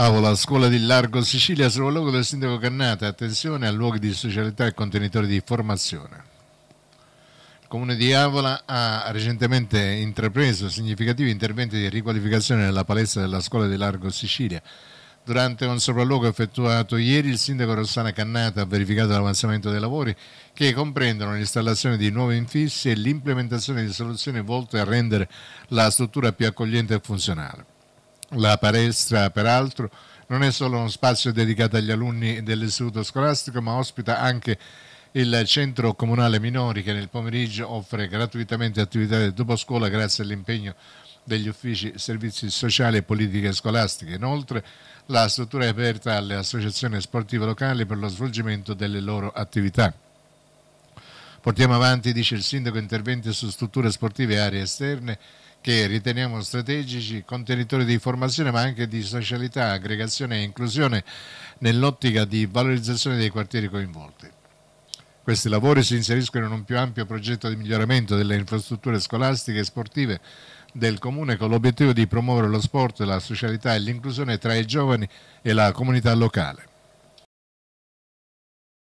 Avola, scuola di Largo Sicilia, sopralluogo del sindaco Cannata, attenzione a luoghi di socialità e contenitori di formazione. Il Comune di Avola ha recentemente intrapreso significativi interventi di riqualificazione della palestra della scuola di Largo Sicilia. Durante un sopralluogo effettuato ieri, il sindaco Rossana Cannata ha verificato l'avanzamento dei lavori che comprendono l'installazione di nuovi infissi e l'implementazione di soluzioni volte a rendere la struttura più accogliente e funzionale. La palestra, peraltro, non è solo uno spazio dedicato agli alunni dell'istituto scolastico, ma ospita anche il centro comunale minori che nel pomeriggio offre gratuitamente attività di dopo scuola grazie all'impegno degli uffici servizi sociali e politiche scolastiche. Inoltre la struttura è aperta alle associazioni sportive locali per lo svolgimento delle loro attività. Portiamo avanti, dice il sindaco, interventi su strutture sportive e aree esterne che riteniamo strategici contenitori di formazione ma anche di socialità, aggregazione e inclusione nell'ottica di valorizzazione dei quartieri coinvolti. Questi lavori si inseriscono in un più ampio progetto di miglioramento delle infrastrutture scolastiche e sportive del Comune con l'obiettivo di promuovere lo sport, la socialità e l'inclusione tra i giovani e la comunità locale.